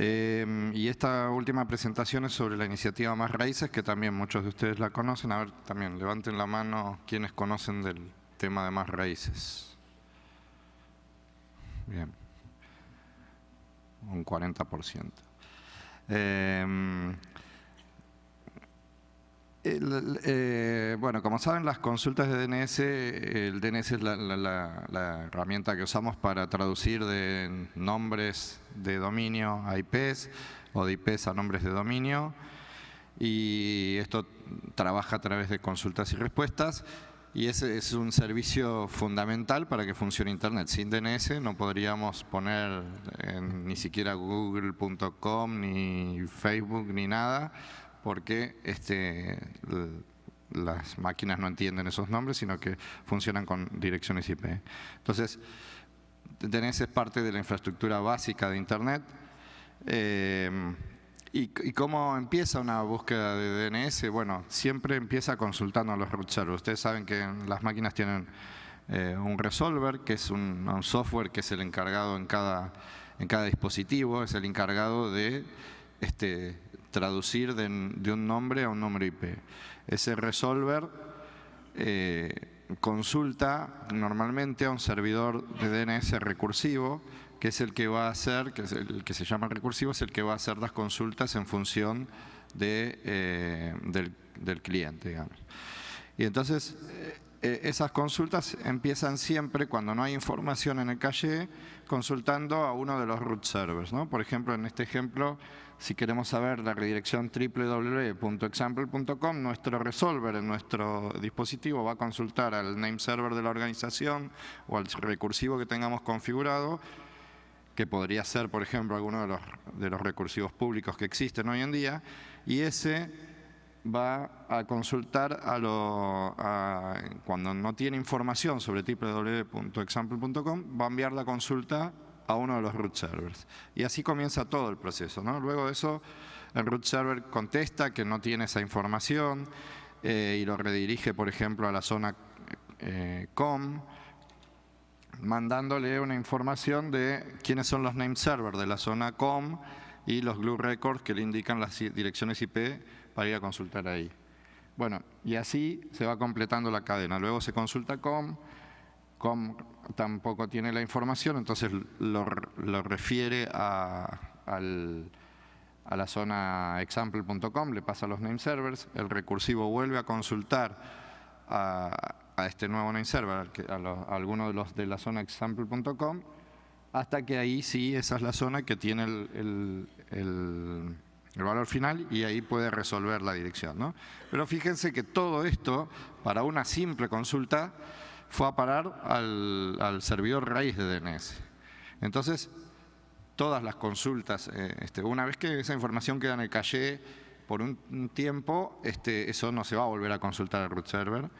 Em, y esta última presentación es sobre la iniciativa Más Raíces, que también muchos de ustedes la conocen. A ver, también levanten la mano quienes conocen del tema de Más Raíces. Bien, un 40%. Eh, em, eh, bueno, como saben, las consultas de DNS, el DNS es la, herramienta que usamos para traducir de nombres de dominio a IPs o de IPs a nombres de dominio. Y esto trabaja a través de consultas y respuestas. Y ese es un servicio fundamental para que funcione Internet. Sin DNS no podríamos poner eh, ni siquiera google.com, ni Facebook, ni nada porque este, las máquinas no entienden esos nombres, sino que funcionan con direcciones IP. Entonces, DNS es parte de la infraestructura básica de Internet. Eh, y, cómo empieza una búsqueda de DNS? Bueno, siempre empieza consultando a los root servers. Ustedes saben que las máquinas tienen eh, un resolver, que es un, software que es el encargado en cada, en cada dispositivo, es el encargado de este, traducir de, un nombre a un nombre IP. Ese resolver eh, consulta normalmente a un servidor de DNS recursivo, que es el que va a hacer, que es el que se llama recursivo, es el que va a hacer las consultas en función eh, del, cliente, Y entonces eh, esas consultas empiezan siempre, cuando no hay información en el calle, consultando a uno de los root servers. ¿no? Por ejemplo, en este ejemplo, si queremos saber la redirección www.example.com, nuestro resolver en nuestro dispositivo va a consultar al name server de la organización o al recursivo que tengamos configurado, que podría ser, por ejemplo, alguno de los, de los recursivos públicos que existen hoy en día, y ese va a consultar a lo, cuando no tiene información sobre www.example.com, va a enviar la consulta a uno de los root servers. Y así comienza todo el proceso. ¿no? Luego de eso, el root server contesta que no tiene esa información eh, y lo redirige, por ejemplo, a la zona eh, com, mandándole una información de quiénes son los name servers de la zona com, y los glue records que le indican las direcciones IP para ir a consultar ahí. Bueno, y así se va completando la cadena. Luego se consulta com, com tampoco tiene la información, entonces lo, refiere a, la zona example.com, le pasa a los name servers, el recursivo vuelve a consultar a, este nuevo name server, a, alguno de los de la zona example.com, hasta que ahí sí, esa es la zona que tiene el el, valor final y ahí puede resolver la dirección. ¿no? Pero fíjense que todo esto, para una simple consulta, fue a parar al, servidor raíz de DNS. Entonces, todas las consultas, eh, este, una vez que esa información queda en el caché por un tiempo, este, eso no se va a volver a consultar al root server,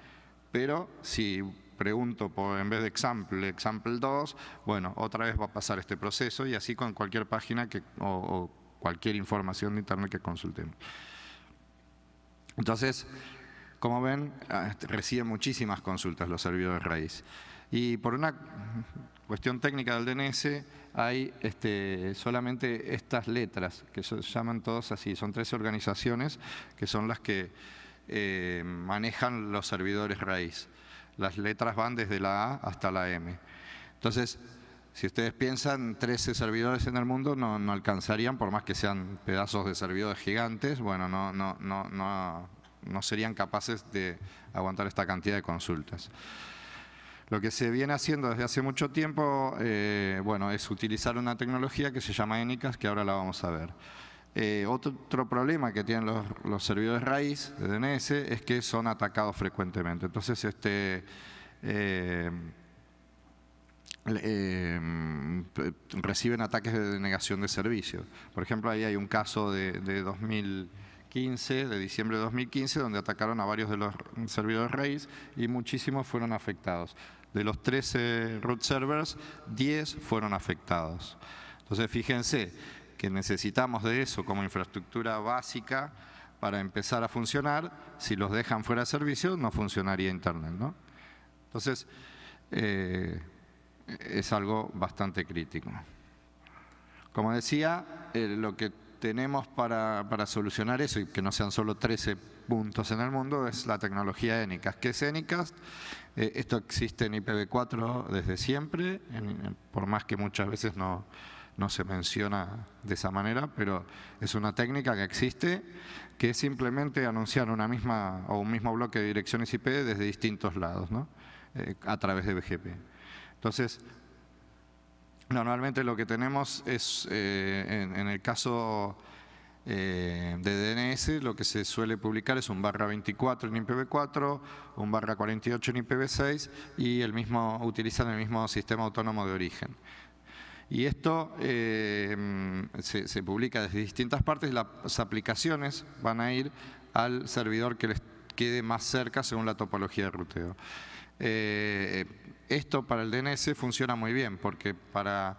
pero si pregunto por, en vez de example, example 2, bueno, otra vez va a pasar este proceso y así con cualquier página que, o cualquier información de Internet que consultemos. Entonces, como ven, ah, este, reciben muchísimas consultas los servidores raíz. Y por una cuestión técnica del DNS, hay este, solamente estas letras, que se llaman todos así, son tres organizaciones que son las que eh, manejan los servidores raíz. Las letras van desde la A hasta la M. Entonces, si ustedes piensan, 13 servidores en el mundo no, alcanzarían, por más que sean pedazos de servidores gigantes, bueno, no, no, no, serían capaces de aguantar esta cantidad de consultas. Lo que se viene haciendo desde hace mucho tiempo eh, bueno, es utilizar una tecnología que se llama ENICAS, que ahora la vamos a ver. Eh, otro, problema que tienen los, servidores raíz de DNS es que son atacados frecuentemente. Entonces, este, eh, Em, reciben ataques de denegación de servicio. Por ejemplo, ahí hay un caso de, 2015, de diciembre de 2015, donde atacaron a varios de los servidores RAID y muchísimos fueron afectados. De los 13 root servers, 10 fueron afectados. Entonces, fíjense que necesitamos de eso como infraestructura básica para empezar a funcionar. Si los dejan fuera de servicio, no funcionaría Internet. ¿no? Entonces, eh, es algo bastante crítico. Como decía, eh, lo que tenemos para, solucionar eso y que no sean solo 13 puntos en el mundo es la tecnología ENICAST. ¿Qué es eh, esto existe en IPv4 desde siempre, por más que muchas veces no, se menciona de esa manera, pero es una técnica que existe, que es simplemente anunciar una misma o un mismo bloque de direcciones IP desde distintos lados, ¿no? Eh, a través de BGP. Entonces, normalmente lo que tenemos es, eh, en, el caso eh, de DNS, lo que se suele publicar es un barra 24 en IPv4, un barra 48 en IPv6 y el mismo, utilizan el mismo sistema autónomo de origen. Y esto eh, se, publica desde distintas partes, las aplicaciones van a ir al servidor que les quede más cerca según la topología de ruteo. Eh, esto para el DNS funciona muy bien porque para,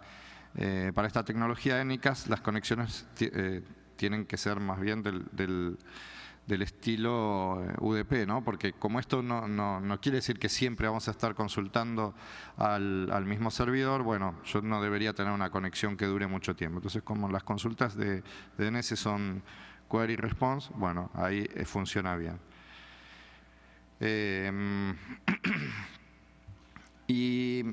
eh, para esta tecnología de NICAS las conexiones eh, tienen que ser más bien del, estilo UDP, ¿no? porque como esto no, quiere decir que siempre vamos a estar consultando al, al, mismo servidor, bueno, yo no debería tener una conexión que dure mucho tiempo. Entonces, como las consultas de, DNS son query response, bueno, ahí funciona bien. Y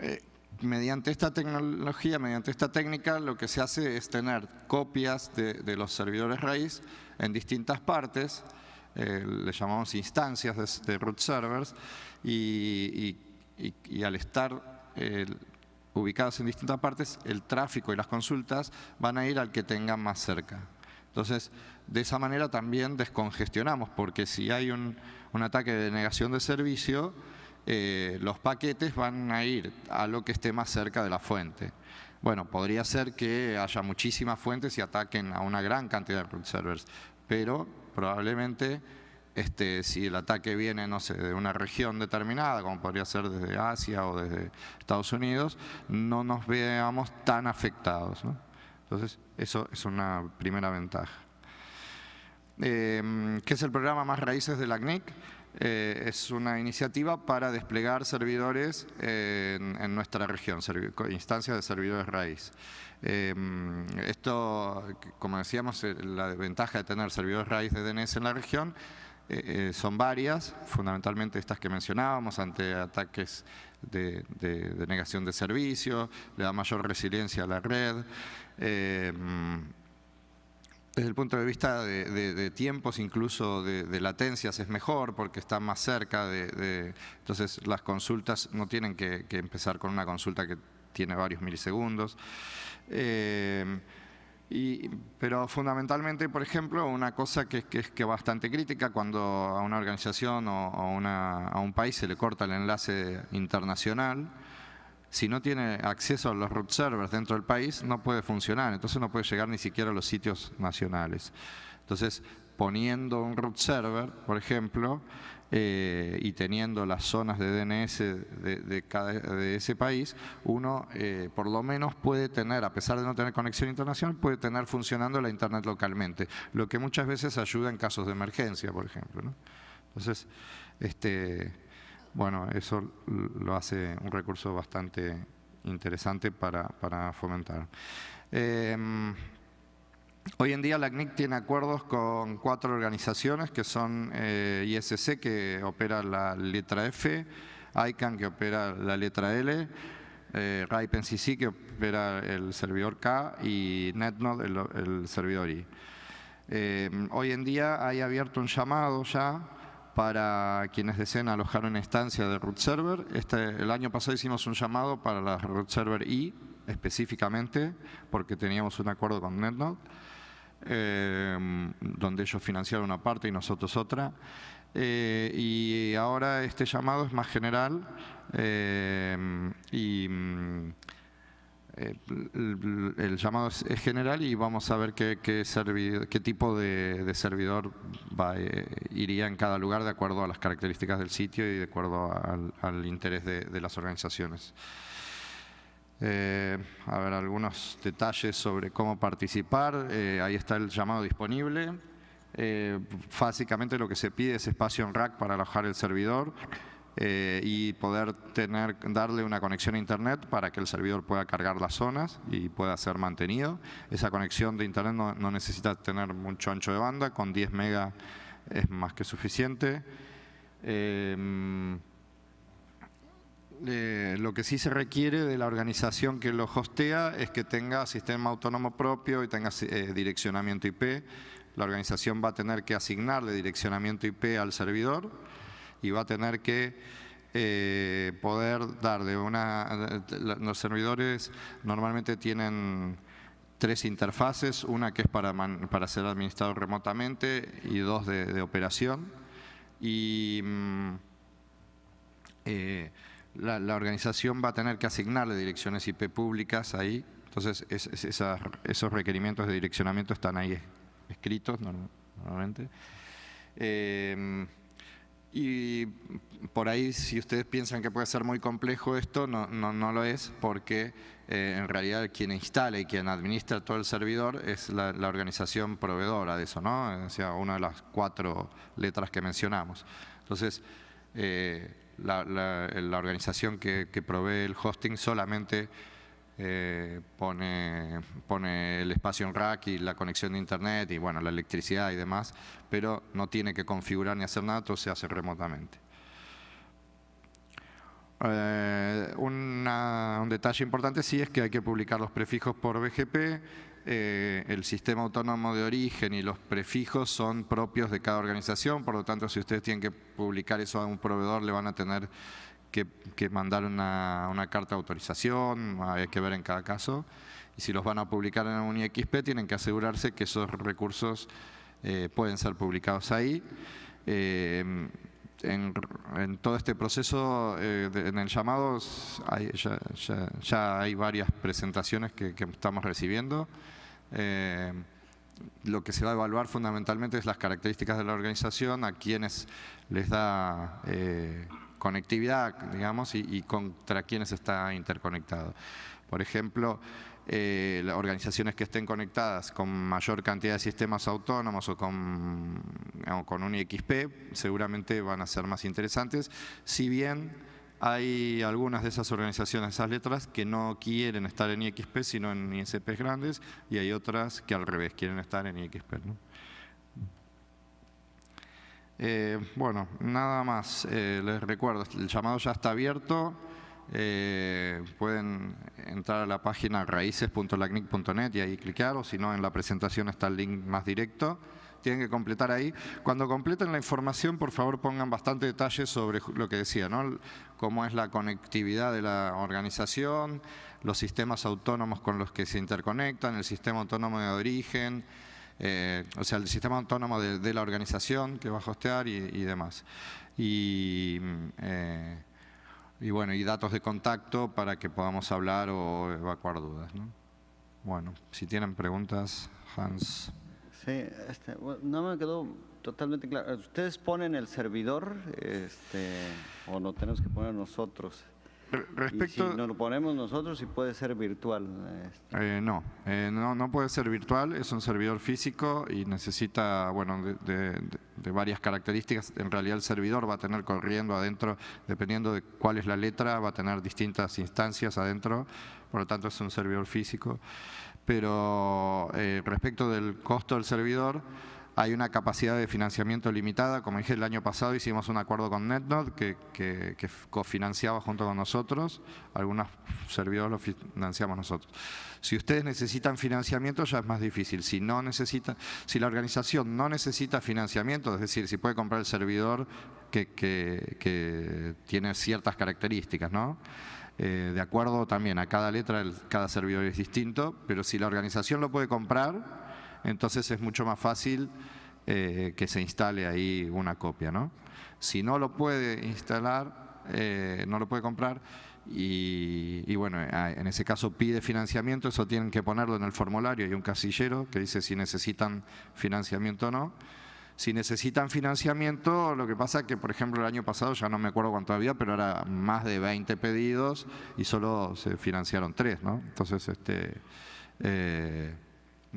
eh, mediante esta tecnología, mediante esta técnica, lo que se hace es tener copias de, los servidores raíz en distintas partes, eh, le llamamos instancias de, root servers, y, al estar eh, ubicados en distintas partes, el tráfico y las consultas van a ir al que tengan más cerca. Entonces, de esa manera también descongestionamos, porque si hay un ataque de negación de servicio, eh, los paquetes van a ir a lo que esté más cerca de la fuente. Bueno, podría ser que haya muchísimas fuentes y ataquen a una gran cantidad de root servers, pero probablemente este, si el ataque viene, no sé, de una región determinada, como podría ser desde Asia o desde Estados Unidos, no nos veamos tan afectados. Entonces, eso es una primera ventaja. Eh, ¿Qué es el programa Más Raíces de la CNIC? Eh, es una iniciativa para desplegar servidores en, nuestra región, instancias de servidores raíz. Em, esto, como decíamos, eh, la ventaja de tener servidores raíz de DNS en la región eh, son varias, fundamentalmente estas que mencionábamos ante ataques de, de negación de servicio, le da mayor resiliencia a la red. Em, desde el punto de vista de, tiempos, incluso de, latencias, es mejor porque está más cerca de... entonces las consultas no tienen que, empezar con una consulta que tiene varios milisegundos. Eh, pero fundamentalmente, por ejemplo, una cosa que, que es bastante crítica cuando a una organización o, a un país se le corta el enlace internacional, si no tiene acceso a los root servers dentro del país, no puede funcionar, entonces no puede llegar ni siquiera a los sitios nacionales. Entonces, poniendo un root server, por ejemplo, eh, y teniendo las zonas de DNS de, ese país, uno eh, por lo menos puede tener, a pesar de no tener conexión internacional, puede tener funcionando la Internet localmente, lo que muchas veces ayuda en casos de emergencia, por ejemplo. Entonces, este, bueno, eso lo hace un recurso bastante interesante para, fomentar. Em, hoy en día la CNIC tiene acuerdos con cuatro organizaciones que son eh, ISC, que opera la letra F, ICANN, que opera la letra L, eh, que opera el servidor K, y NetNode, el, servidor I. Em, hoy en día hay abierto un llamado ya para quienes deseen alojar una estancia de root server. Este, el año pasado hicimos un llamado para la root server I, específicamente, porque teníamos un acuerdo con NetNode, eh, donde ellos financiaron una parte y nosotros otra. Eh, y ahora este llamado es más general eh, y mm, el, llamado es, general y vamos a ver qué, tipo de, servidor eh, iría en cada lugar de acuerdo a las características del sitio y de acuerdo al, interés de, las organizaciones. Eh, a ver, algunos detalles sobre cómo participar. Eh, ahí está el llamado disponible. básicamente lo que se pide es espacio en rack para alojar el servidor. Eh, y poder tener, darle una conexión a Internet para que el servidor pueda cargar las zonas y pueda ser mantenido. Esa conexión de Internet no, necesita tener mucho ancho de banda, con 10 mega es más que suficiente. Em, eh, lo que sí se requiere de la organización que lo hostea es que tenga sistema autónomo propio y tenga eh, direccionamiento IP. La organización va a tener que asignarle direccionamiento IP al servidor y va a tener que eh, poder dar de una... Los servidores normalmente tienen tres interfaces, una que es para, para ser administrado remotamente y dos de, operación. Y mm, eh, la, organización va a tener que asignarle direcciones IP públicas ahí. Entonces, esos requerimientos de direccionamiento están ahí escritos normalmente. Eh, y por ahí, si ustedes piensan que puede ser muy complejo esto, no, no, no lo es, porque eh, en realidad quien instala y quien administra todo el servidor es la, organización proveedora de eso, ¿no? O sea, una de las cuatro letras que mencionamos. Entonces, eh, la, organización que provee el hosting solamente eh, pone, el espacio en rack y la conexión de internet y bueno, la electricidad y demás, pero no tiene que configurar ni hacer nada, todo se hace remotamente. Eh, un detalle importante sí es que hay que publicar los prefijos por BGP. Eh, el sistema autónomo de origen y los prefijos son propios de cada organización, por lo tanto si ustedes tienen que publicar eso a un proveedor le van a tener que, mandar una, carta de autorización, hay que ver en cada caso. Y si los van a publicar en un IXP, tienen que asegurarse que esos recursos eh, pueden ser publicados ahí. Eh, en, todo este proceso, eh, en el llamado, ya, hay varias presentaciones que, estamos recibiendo. lo que se va a evaluar fundamentalmente es las características de la organización, a quienes les da conectividad, digamos, y, contra quienes está interconectado. Por ejemplo, eh, organizaciones que estén conectadas con mayor cantidad de sistemas autónomos o con, con un IXP seguramente van a ser más interesantes, si bien hay algunas de esas organizaciones, esas letras, que no quieren estar en IXP sino en ISPs grandes y hay otras que al revés quieren estar en IXP. Eh, bueno, nada más. Eh, les recuerdo, el llamado ya está abierto. Eh, pueden entrar a la página raíces.lacnic.net y ahí clicar, o si no, en la presentación está el link más directo. Tienen que completar ahí. Cuando completen la información, por favor pongan bastante detalle sobre lo que decía, ¿no? cómo es la conectividad de la organización, los sistemas autónomos con los que se interconectan, el sistema autónomo de origen, eh, o sea, el sistema autónomo de, la organización que va a hostear y, demás. Eh, y, bueno, y datos de contacto para que podamos hablar o evacuar dudas. ¿no? Bueno, si tienen preguntas, Hans. Sí, este, no me quedó totalmente claro. ¿Ustedes ponen el servidor este, o lo tenemos que poner nosotros? Respecto... si nos lo ponemos nosotros, si puede ser virtual. Eh, no, eh, no, no puede ser virtual, es un servidor físico y necesita, bueno, de, varias características. En realidad el servidor va a tener corriendo adentro, dependiendo de cuál es la letra, va a tener distintas instancias adentro, por lo tanto es un servidor físico. Pero eh, respecto del costo del servidor, hay una capacidad de financiamiento limitada, como dije el año pasado hicimos un acuerdo con NetNode que, cofinanciaba junto con nosotros, algunos servidores los financiamos nosotros. Si ustedes necesitan financiamiento ya es más difícil, si, no necesita, si la organización no necesita financiamiento, es decir, si puede comprar el servidor que, tiene ciertas características, ¿no? Eh, de acuerdo también a cada letra, cada servidor es distinto, pero si la organización lo puede comprar, entonces es mucho más fácil eh, que se instale ahí una copia. ¿no? Si no lo puede instalar, eh, no lo puede comprar, y, bueno, en ese caso pide financiamiento, eso tienen que ponerlo en el formulario, hay un casillero que dice si necesitan financiamiento o no. Si necesitan financiamiento, lo que pasa es que, por ejemplo, el año pasado, ya no me acuerdo cuánto había, pero era más de 20 pedidos y solo se financiaron tres, ¿no? Entonces, este... Eh,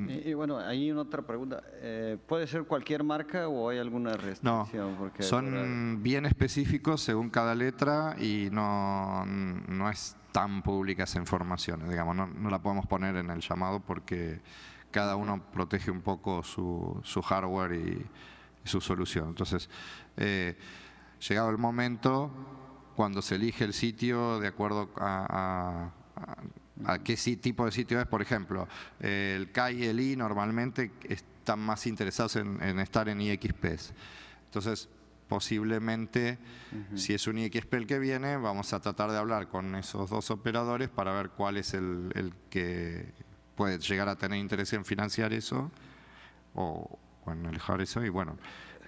Mm. Y, bueno, hay otra pregunta. Eh, ¿Puede ser cualquier marca o hay alguna restricción? No, son bien específicos según cada letra y no, no es tan pública esa información. Digamos, no, la podemos poner en el llamado porque cada uno protege un poco su, su hardware y, su solución. Entonces, eh, llegado el momento, cuando se elige el sitio, de acuerdo a a qué tipo de sitio es, por ejemplo, el K y el I normalmente están más interesados en, estar en IXPs. Entonces, posiblemente, si es un IXP el que viene, vamos a tratar de hablar con esos dos operadores para ver cuál es el, que puede llegar a tener interés en financiar eso o, en alejar eso y bueno,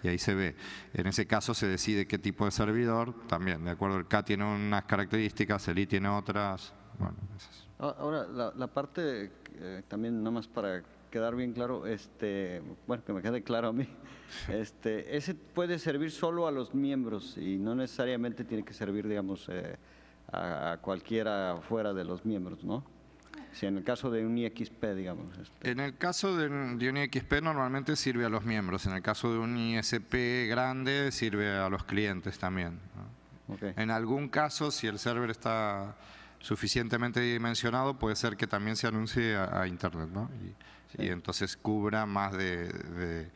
y ahí se ve. En ese caso se decide qué tipo de servidor, también, de acuerdo, el K tiene unas características, el I tiene otras, bueno, eso Ah, ahora, la, parte, eh, también nada más para quedar bien claro, este, bueno, que me quede claro a mí, este, ese puede servir solo a los miembros y no necesariamente tiene que servir, digamos, eh, a, cualquiera fuera de los miembros, ¿no? Si en el caso de un IXP, digamos. Este. En el caso de, un IXP normalmente sirve a los miembros, en el caso de un ISP grande sirve a los clientes también. En algún caso, si el server está suficientemente dimensionado, puede ser que también se anuncie a, Internet, ¿no? Y, entonces cubra más de,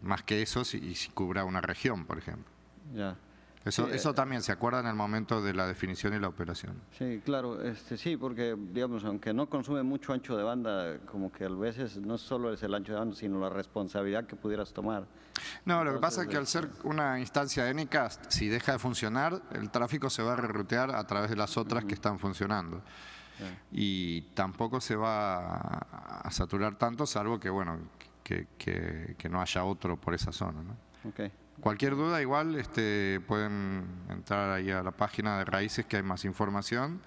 más que eso y si cubra una región, por ejemplo. Eso, eso eh, también se acuerda en el momento de la definición y la operación. Sí, claro, este, sí, porque digamos, aunque no consume mucho ancho de banda, como que a veces no solo es el ancho de banda, sino la responsabilidad que pudieras tomar. No, lo que pasa es que al ser este, una instancia de NCAST, si deja de funcionar, el tráfico se va a rerutear a través de las otras que están funcionando. Y tampoco se va a saturar tanto, salvo que, bueno, que, que, no haya otro por esa zona. ¿no? Okay. Cualquier duda igual este, pueden entrar ahí a la página de Raíces que hay más información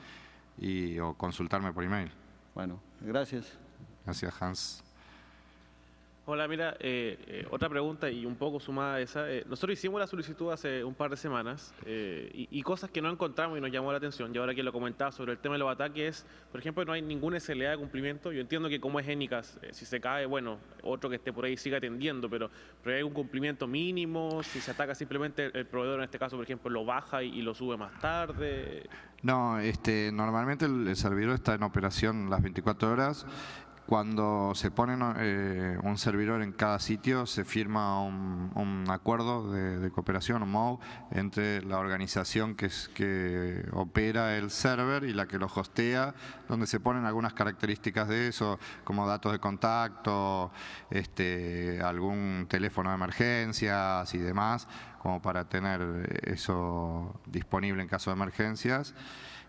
y, o consultarme por email. Bueno, gracias. Gracias Hans. Hola, mira, eh, eh, otra pregunta y un poco sumada a esa. Eh, nosotros hicimos la solicitud hace un par de semanas y, cosas que no encontramos y nos llamó la atención. Y ahora que lo comentaba sobre el tema de los ataques, por ejemplo, no hay ninguna SLA de cumplimiento. Yo entiendo que como es génicas si se cae, bueno, otro que esté por ahí siga atendiendo, pero, pero hay un cumplimiento mínimo, si se ataca simplemente el, proveedor, en este caso, por ejemplo, lo baja y, lo sube más tarde. No, este, normalmente el servidor está en operación las 24 horas cuando se pone eh, un servidor en cada sitio, se firma un, acuerdo de, cooperación, un MOU, entre la organización que, opera el server y la que lo hostea, donde se ponen algunas características de eso, como datos de contacto, este, algún teléfono de emergencias y demás, como para tener eso disponible en caso de emergencias.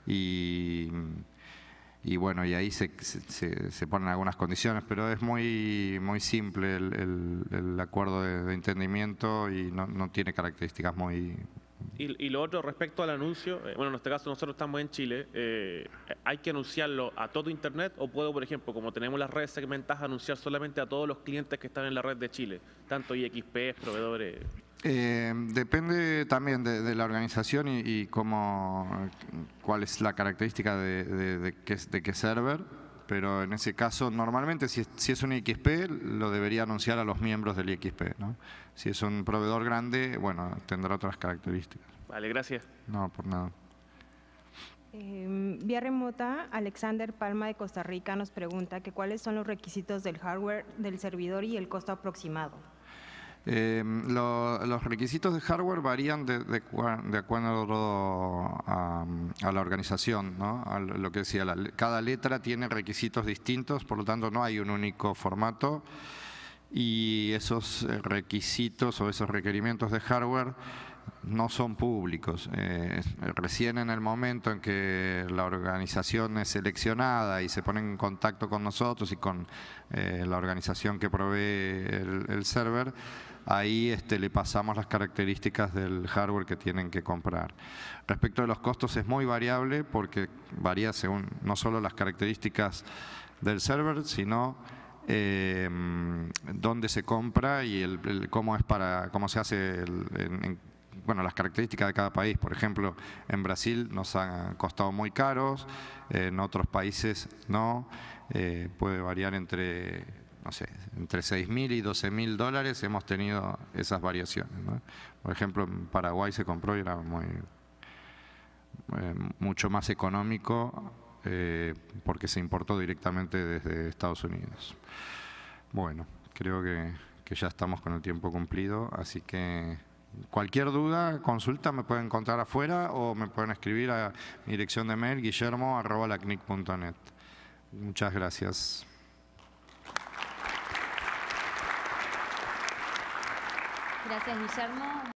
Y y bueno, y ahí se, se, ponen algunas condiciones, pero es muy, muy simple el, acuerdo de, entendimiento y no, tiene características muy... Y, lo otro respecto al anuncio, eh, bueno, en este caso nosotros estamos en Chile, eh, ¿hay que anunciarlo a todo Internet o puedo, por ejemplo, como tenemos las redes segmentadas, anunciar solamente a todos los clientes que están en la red de Chile, tanto IXP, proveedores? Eh, depende también de, la organización y, cómo, cuál es la característica de, qué, server, pero en ese caso normalmente si es, un XP lo debería anunciar a los miembros del XP. Si es un proveedor grande, bueno, tendrá otras características. Vale, gracias. No, por nada. Em, vía remota, Alexander Palma de Costa Rica nos pregunta que cuáles son los requisitos del hardware del servidor y el costo aproximado. Em, los requisitos de hardware varían de, acuerdo a, la organización, ¿no? lo que decía, cada letra tiene requisitos distintos, por lo tanto no hay un único formato y esos eh, requisitos o esos requerimientos de hardware no son públicos. Eh, recién en el momento en que la organización es seleccionada y se pone en contacto con nosotros y con eh, la organización que provee el, server, ahí este, le pasamos las características del hardware que tienen que comprar. Respecto de los costos es muy variable porque varía según no solo las características del server, sino eh, dónde se compra y el, cómo es para cómo se hace el, en, bueno, las características de cada país. Por ejemplo, en Brasil nos han costado muy caros, en otros países no, eh, puede variar entre, no sé, entre 6.000 y 12.000 dólares hemos tenido esas variaciones. Por ejemplo, en Paraguay se compró y era muy, eh, mucho más económico eh, porque se importó directamente desde Estados Unidos. Bueno, creo que, que ya estamos con el tiempo cumplido, así que Cualquier duda, consulta, me pueden encontrar afuera o me pueden escribir a mi dirección de mail guillermo.lacnic.net. Muchas gracias. Gracias, Guillermo.